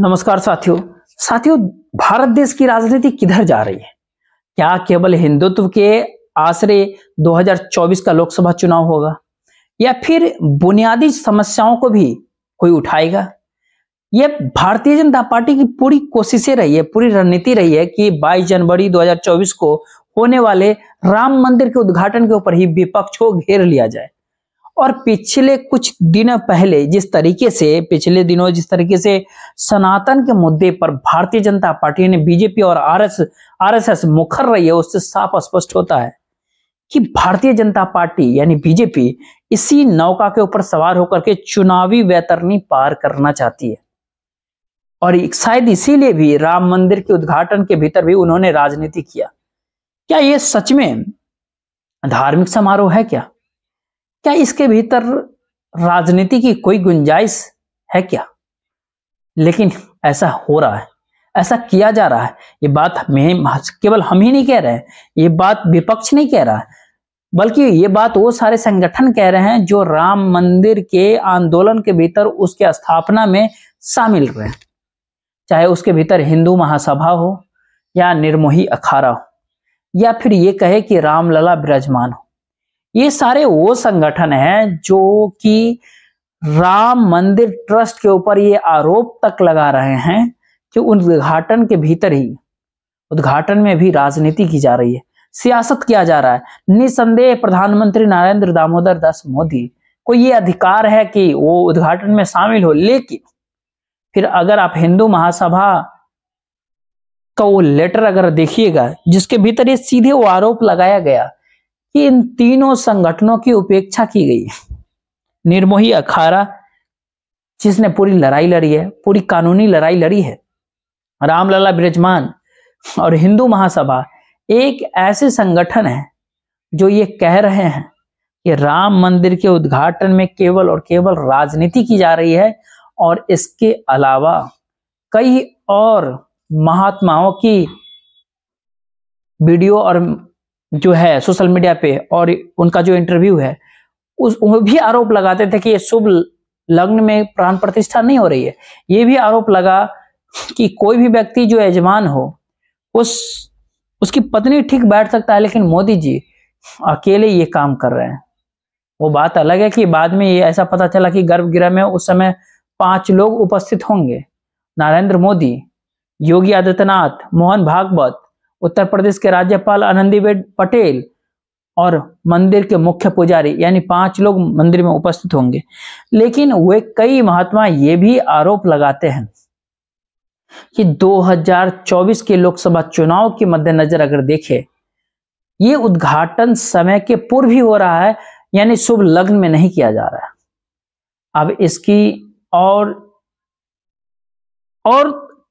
नमस्कार साथियों साथियों भारत देश की राजनीति किधर जा रही है क्या केवल हिंदुत्व के आश्रय 2024 का लोकसभा चुनाव होगा या फिर बुनियादी समस्याओं को भी कोई उठाएगा यह भारतीय जनता पार्टी की पूरी कोशिशें रही है पूरी रणनीति रही है कि 22 जनवरी 2024 को होने वाले राम मंदिर के उद्घाटन के ऊपर ही विपक्ष को घेर लिया जाए और पिछले कुछ दिन पहले जिस तरीके से पिछले दिनों जिस तरीके से सनातन के मुद्दे पर भारतीय जनता पार्टी ने बीजेपी और आरएस आरएसएस मुखर रही है उससे साफ स्पष्ट होता है कि भारतीय जनता पार्टी यानी बीजेपी इसी नौका के ऊपर सवार होकर के चुनावी वैतरणी पार करना चाहती है और शायद इसीलिए भी राम मंदिर के उद्घाटन के भीतर भी उन्होंने राजनीति किया क्या ये सच में धार्मिक समारोह है क्या क्या इसके भीतर राजनीति की कोई गुंजाइश है क्या लेकिन ऐसा हो रहा है ऐसा किया जा रहा है ये बात हमें केवल हम ही नहीं कह रहे हैं ये बात विपक्ष नहीं कह रहा है बल्कि ये बात वो सारे संगठन कह रहे हैं जो राम मंदिर के आंदोलन के भीतर उसके स्थापना में शामिल रहे चाहे उसके भीतर हिंदू महासभा हो या निर्मोही अखाड़ा हो या फिर ये कहे कि रामलला विराजमान हो ये सारे वो संगठन हैं जो कि राम मंदिर ट्रस्ट के ऊपर ये आरोप तक लगा रहे हैं कि उद्घाटन के भीतर ही उद्घाटन में भी राजनीति की जा रही है सियासत किया जा रहा है निसंदेह प्रधानमंत्री नरेंद्र दामोदर दास मोदी को ये अधिकार है कि वो उद्घाटन में शामिल हो लेकिन फिर अगर आप हिंदू महासभा का वो लेटर अगर देखिएगा जिसके भीतर ये सीधे वो आरोप लगाया गया कि इन तीनों संगठनों की उपेक्षा की गई है निर्मोही अखाड़ा जिसने पूरी लड़ाई लड़ी है पूरी कानूनी लड़ाई लड़ी है रामलला ब्रजमान और हिंदू महासभा एक ऐसे संगठन है जो ये कह रहे हैं कि राम मंदिर के उद्घाटन में केवल और केवल राजनीति की जा रही है और इसके अलावा कई और महात्माओं की वीडियो और जो है सोशल मीडिया पे और उनका जो इंटरव्यू है उस वो भी आरोप लगाते थे कि ये शुभ लग्न में प्राण प्रतिष्ठा नहीं हो रही है ये भी आरोप लगा कि कोई भी व्यक्ति जो यजमान हो उस उसकी पत्नी ठीक बैठ सकता है लेकिन मोदी जी अकेले ये काम कर रहे हैं वो बात अलग है कि बाद में ये ऐसा पता चला कि गर्भगृह में उस समय पांच लोग उपस्थित होंगे नरेंद्र मोदी योगी आदित्यनाथ मोहन भागवत उत्तर प्रदेश के राज्यपाल आनंदीबेन पटेल और मंदिर के मुख्य पुजारी यानी पांच लोग मंदिर में उपस्थित होंगे लेकिन वे कई महात्मा ये भी आरोप लगाते हैं कि 2024 के लोकसभा चुनाव के मद्देनजर अगर देखें ये उद्घाटन समय के पूर्व ही हो रहा है यानी शुभ लग्न में नहीं किया जा रहा है अब इसकी और और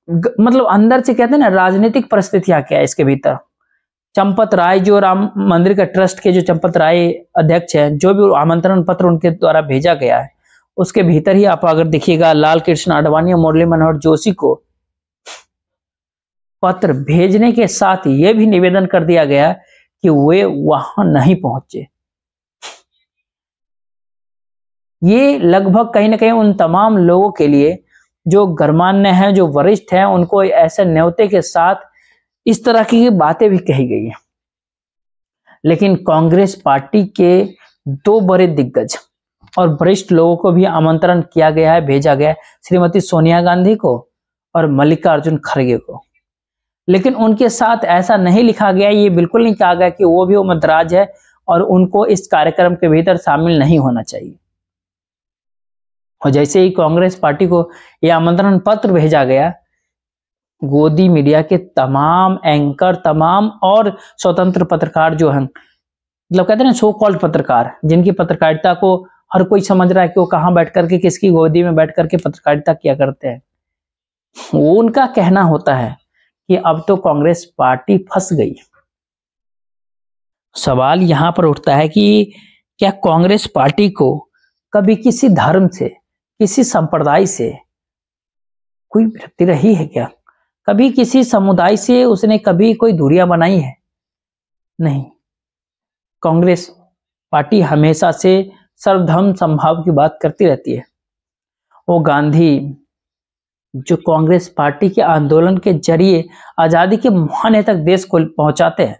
मतलब अंदर से कहते हैं ना राजनीतिक परिस्थितियां क्या है इसके भीतर चंपत राय जो राम मंदिर के ट्रस्ट के जो चंपत राय अध्यक्ष हैं जो भी आमंत्रण पत्र उनके द्वारा भेजा गया है उसके भीतर ही आप अगर देखिएगा लाल कृष्ण आडवाणी और मुरली मनोहर जोशी को पत्र भेजने के साथ ये भी निवेदन कर दिया गया कि वे वहां नहीं पहुंचे ये लगभग कहीं ना कहीं उन तमाम लोगों के लिए जो गणमान्य है जो वरिष्ठ है उनको ऐसे न्योते के साथ इस तरह की बातें भी कही गई हैं लेकिन कांग्रेस पार्टी के दो बड़े दिग्गज और वरिष्ठ लोगों को भी आमंत्रण किया गया है भेजा गया है श्रीमती सोनिया गांधी को और मल्लिकार्जुन खड़गे को लेकिन उनके साथ ऐसा नहीं लिखा गया ये बिल्कुल नहीं कहा गया कि वो भी मद्राज है और उनको इस कार्यक्रम के भीतर शामिल नहीं होना चाहिए और जैसे ही कांग्रेस पार्टी को यह आमंत्रण पत्र भेजा गया गोदी मीडिया के तमाम एंकर तमाम और स्वतंत्र पत्रकार जो हैं मतलब कहते हैं सो कॉल्ड पत्रकार जिनकी पत्रकारिता को हर कोई समझ रहा है कि वो कहाँ बैठ करके किसकी गोदी में बैठ करके पत्रकारिता किया करते हैं उनका कहना होता है कि अब तो कांग्रेस पार्टी फंस गई सवाल यहां पर उठता है कि क्या कांग्रेस पार्टी को कभी किसी धर्म से किसी संप्रदाय से कोई वृत्ति रही है क्या कभी किसी समुदाय से उसने कभी कोई दूरियां बनाई है नहीं कांग्रेस पार्टी हमेशा से सर्वधर्म संभाव की बात करती रहती है वो गांधी जो कांग्रेस पार्टी के आंदोलन के जरिए आजादी के तक देश को पहुंचाते हैं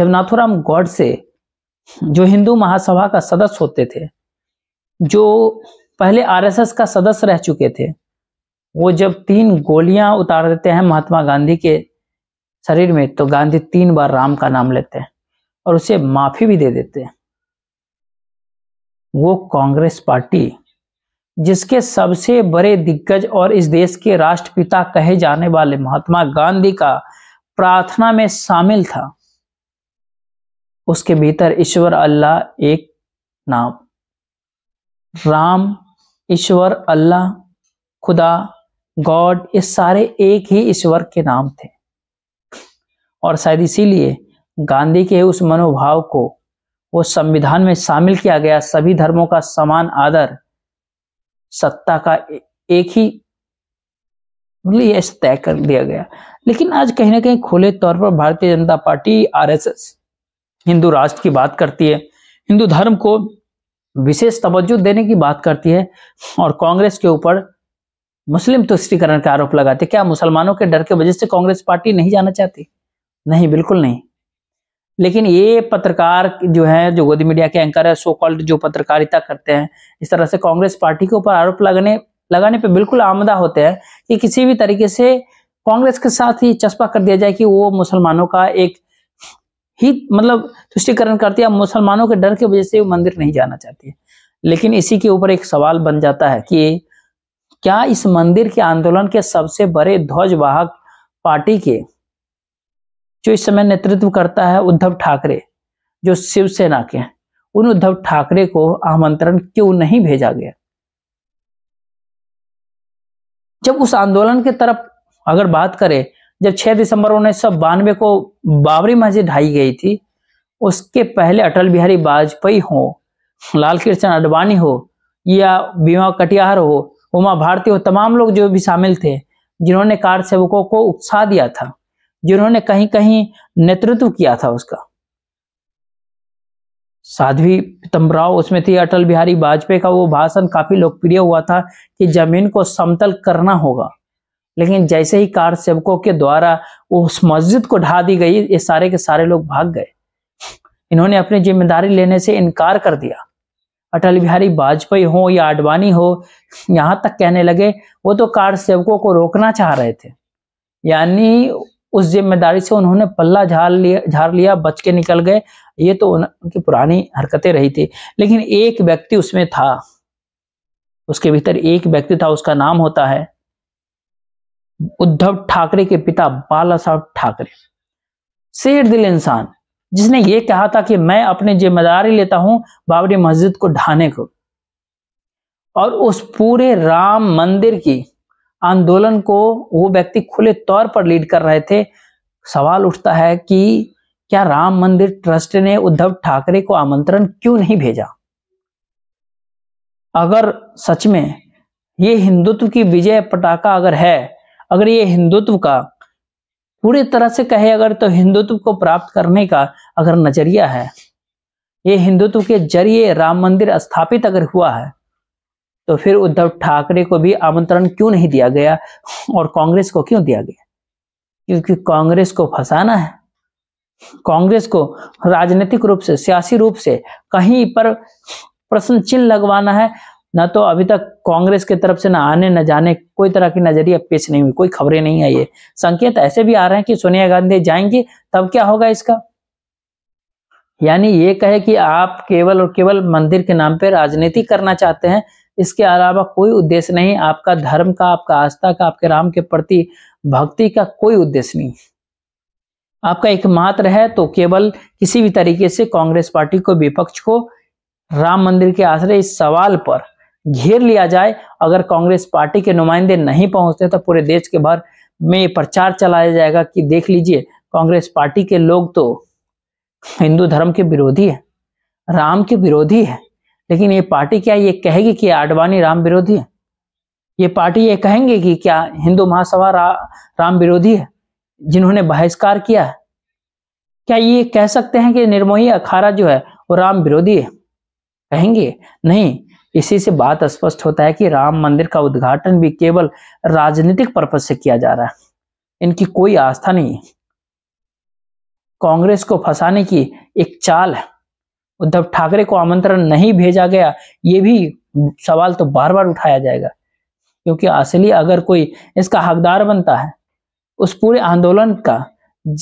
जब नाथुराम गौड से जो हिंदू महासभा का सदस्य होते थे जो पहले आरएसएस का सदस्य रह चुके थे वो जब तीन गोलियां उतार देते हैं महात्मा गांधी के शरीर में तो गांधी तीन बार राम का नाम लेते हैं और उसे माफी भी दे देते हैं वो कांग्रेस पार्टी जिसके सबसे बड़े दिग्गज और इस देश के राष्ट्रपिता कहे जाने वाले महात्मा गांधी का प्रार्थना में शामिल था उसके भीतर ईश्वर अल्लाह एक नाम राम ईश्वर अल्लाह खुदा गॉड ये सारे एक ही ईश्वर के नाम थे और शायद इसीलिए गांधी के उस मनोभाव को वो संविधान में शामिल किया गया सभी धर्मों का समान आदर सत्ता का एक ही तय कर दिया गया लेकिन आज कहीं ना कहीं खुले तौर पर भारतीय जनता पार्टी आरएसएस हिंदू राष्ट्र की बात करती है हिंदू धर्म को विशेष तवज्जो देने की बात करती है और कांग्रेस के ऊपर मुस्लिम तुष्टिकरण का आरोप लगाते क्या मुसलमानों के डर के वजह से कांग्रेस पार्टी नहीं जाना चाहती नहीं बिल्कुल नहीं लेकिन ये पत्रकार जो है जो गोदी मीडिया के एंकर है सो कॉल्ड जो पत्रकारिता करते हैं इस तरह से कांग्रेस पार्टी के ऊपर आरोप लगाने लगाने पे बिल्कुल आमदा होते हैं कि किसी भी तरीके से कांग्रेस के साथ ही चस्पा कर दिया जाए कि वो मुसलमानों का एक ही मतलब तुष्टिकरण करती है मुसलमानों के डर की वजह से वो मंदिर नहीं जाना चाहती है लेकिन इसी के ऊपर एक सवाल बन जाता है कि क्या इस मंदिर के आंदोलन के सबसे बड़े ध्वजवाहक पार्टी के जो इस समय नेतृत्व करता है उद्धव ठाकरे जो शिवसेना के हैं उन उद्धव ठाकरे को आमंत्रण क्यों नहीं भेजा गया जब उस आंदोलन के तरफ अगर बात करें जब 6 दिसंबर उन्नीस को बाबरी मस्जिद ढाई गई थी उसके पहले अटल बिहारी वाजपेयी हो लाल कृष्ण अडवाणी हो या बीमा कटियार हो उमा भारती हो तमाम लोग जो भी शामिल थे जिन्होंने कार सेवकों को उत्साह दिया था जिन्होंने कहीं कहीं नेतृत्व किया था उसका साध्वी पीतम्बराव उसमें थी अटल बिहारी वाजपेयी का वो भाषण काफी लोकप्रिय हुआ था कि जमीन को समतल करना होगा लेकिन जैसे ही कार सेवकों के द्वारा उस मस्जिद को ढा दी गई ये सारे के सारे लोग भाग गए इन्होंने अपनी जिम्मेदारी लेने से इनकार कर दिया अटल बिहारी वाजपेयी हो या आडवाणी हो यहाँ तक कहने लगे वो तो कार सेवकों को रोकना चाह रहे थे यानी उस जिम्मेदारी से उन्होंने पल्ला झाड़ लिया झाड़ लिया बच के निकल गए ये तो उनकी पुरानी हरकतें रही थी लेकिन एक व्यक्ति उसमें था उसके भीतर एक व्यक्ति था उसका नाम होता है उद्धव ठाकरे के पिता बाला साहब ठाकरे शेर दिल इंसान जिसने ये कहा था कि मैं अपनी जिम्मेदारी लेता हूं बाबरी मस्जिद को ढाने को और उस पूरे राम मंदिर की आंदोलन को वो व्यक्ति खुले तौर पर लीड कर रहे थे सवाल उठता है कि क्या राम मंदिर ट्रस्ट ने उद्धव ठाकरे को आमंत्रण क्यों नहीं भेजा अगर सच में ये हिंदुत्व की विजय पटाखा अगर है अगर ये हिंदुत्व का पूरी तरह से कहे अगर तो हिंदुत्व को प्राप्त करने का अगर नजरिया है ये हिंदुत्व के जरिए राम मंदिर स्थापित अगर हुआ है तो फिर उद्धव ठाकरे को भी आमंत्रण क्यों नहीं दिया गया और कांग्रेस को क्यों दिया गया क्योंकि कांग्रेस को फंसाना है कांग्रेस को राजनीतिक रूप से सियासी रूप से कहीं पर प्रश्न चिन्ह लगवाना है ना तो अभी तक कांग्रेस के तरफ से ना आने न जाने कोई तरह की नजरिया पेश नहीं हुई कोई खबरें नहीं आई है संकेत ऐसे भी आ रहे हैं कि सोनिया गांधी जाएंगी तब क्या होगा इसका यानी ये कहे कि आप केवल और केवल मंदिर के नाम पर राजनीति करना चाहते हैं इसके अलावा कोई उद्देश्य नहीं आपका धर्म का आपका आस्था का आपके राम के प्रति भक्ति का कोई उद्देश्य नहीं आपका एकमात्र है तो केवल किसी भी तरीके से कांग्रेस पार्टी को विपक्ष को राम मंदिर के आश्रय इस सवाल पर घेर लिया जाए अगर कांग्रेस पार्टी के नुमाइंदे नहीं पहुंचते तो पूरे देश के भर में प्रचार चलाया जाएगा कि देख लीजिए कांग्रेस पार्टी के लोग तो हिंदू धर्म के विरोधी है राम के विरोधी है लेकिन ये पार्टी क्या ये कहेगी कि आडवाणी राम विरोधी है ये पार्टी ये कहेंगे कि क्या हिंदू महासभा रा, राम विरोधी है जिन्होंने बहिष्कार किया है क्या ये कह सकते हैं कि निर्मोही अखाड़ा जो है वो राम विरोधी है कहेंगे नहीं इसी से बात स्पष्ट होता है कि राम मंदिर का उद्घाटन भी केवल राजनीतिक पर्पज से किया जा रहा है इनकी कोई आस्था नहीं कांग्रेस को फंसाने की एक चाल है उद्धव ठाकरे को आमंत्रण नहीं भेजा गया ये भी सवाल तो बार बार उठाया जाएगा क्योंकि असली अगर कोई इसका हकदार बनता है उस पूरे आंदोलन का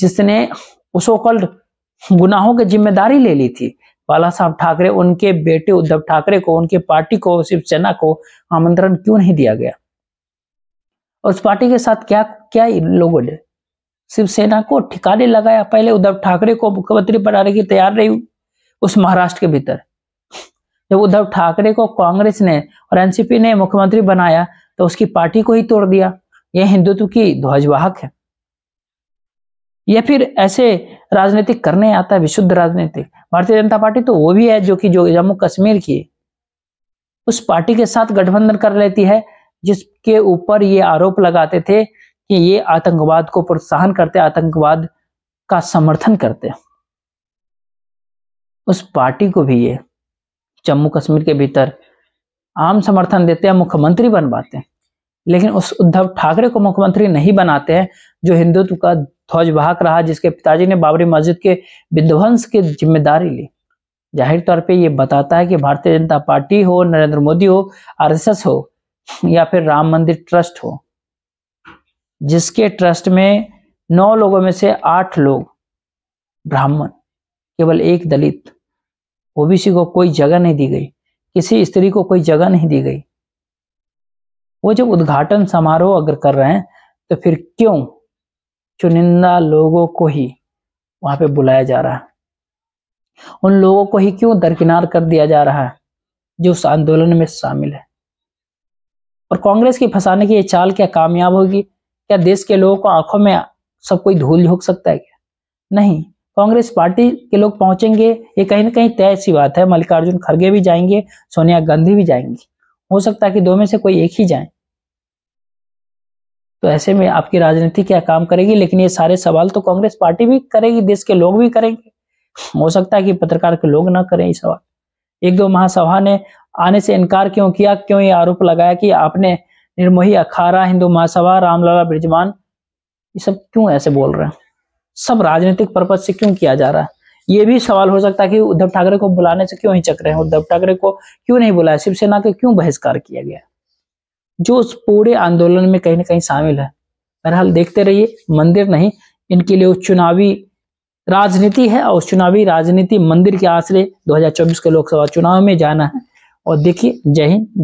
जिसने उसको गुनाहों की जिम्मेदारी ले ली थी बाला साहब ठाकरे उनके बेटे उद्धव ठाकरे को उनके पार्टी को शिवसेना को आमंत्रण क्यों नहीं दिया गया और उस पार्टी के साथ क्या क्या लोगों ने शिवसेना को ठिकाने लगाया पहले उद्धव ठाकरे को मुख्यमंत्री बनाने की तैयार रही उस महाराष्ट्र के भीतर जब उद्धव ठाकरे को कांग्रेस ने और एनसीपी ने मुख्यमंत्री बनाया तो उसकी पार्टी को ही तोड़ दिया यह हिंदुत्व की ध्वजवाहक है यह फिर ऐसे राजनीतिक करने आता है विशुद्ध राजनीतिक भारतीय जनता पार्टी तो वो भी है जो कि जो जम्मू कश्मीर की उस पार्टी के साथ गठबंधन कर लेती है जिसके ऊपर ये आरोप लगाते थे कि ये आतंकवाद को प्रोत्साहन करते आतंकवाद का समर्थन करते उस पार्टी को भी ये जम्मू कश्मीर के भीतर आम समर्थन देते हैं मुख्यमंत्री बनवाते हैं लेकिन उस उद्धव ठाकरे को मुख्यमंत्री नहीं बनाते हैं जो हिंदुत्व का ध्वजवाहक रहा जिसके पिताजी ने बाबरी मस्जिद के विध्वंस की जिम्मेदारी ली जाहिर तौर पे ये बताता है कि भारतीय जनता पार्टी हो नरेंद्र मोदी हो आरएसएस हो या फिर राम मंदिर ट्रस्ट हो जिसके ट्रस्ट में नौ लोगों में से आठ लोग ब्राह्मण केवल एक दलित ओबीसी को कोई जगह नहीं दी गई किसी स्त्री को कोई जगह नहीं दी गई वो जब उद्घाटन समारोह अगर कर रहे हैं तो फिर क्यों चुनिंदा लोगों को ही वहां पे बुलाया जा रहा है उन लोगों को ही क्यों दरकिनार कर दिया जा रहा है जो उस आंदोलन में शामिल है और कांग्रेस की फंसाने की ये चाल क्या कामयाब होगी क्या देश के लोगों को आंखों में सब कोई धूल झोंक सकता है क्या नहीं कांग्रेस पार्टी के लोग पहुंचेंगे ये कहीं ना कहीं तय सी बात है मल्लिकार्जुन खड़गे भी जाएंगे सोनिया गांधी भी जाएंगी हो सकता है कि दो में से कोई एक ही जाए तो ऐसे में आपकी राजनीति क्या काम करेगी लेकिन ये सारे सवाल तो कांग्रेस पार्टी भी करेगी देश के लोग भी करेंगे हो सकता है कि पत्रकार के लोग ना करें ये सवाल एक दो महासभा ने आने से इनकार क्यों किया क्यों ये आरोप लगाया कि आपने निर्मोही अखाड़ा हिंदू महासभा रामलला ब्रिजमान ये सब क्यों ऐसे बोल रहे हैं सब राजनीतिक पर्पज से क्यों किया जा रहा है ये भी सवाल हो सकता है कि उद्धव ठाकरे को बुलाने से क्यों ही चक रहे हैं उद्धव ठाकरे को क्यों नहीं बुलाया शिवसेना के क्यों बहिष्कार किया गया जो उस पूरे आंदोलन में कहीं ना कहीं शामिल है बहरहाल देखते रहिए मंदिर नहीं इनके लिए चुनावी राजनीति है और चुनावी राजनीति मंदिर के आश्रय 2024 के लोकसभा चुनाव में जाना है और देखिए जय हिंद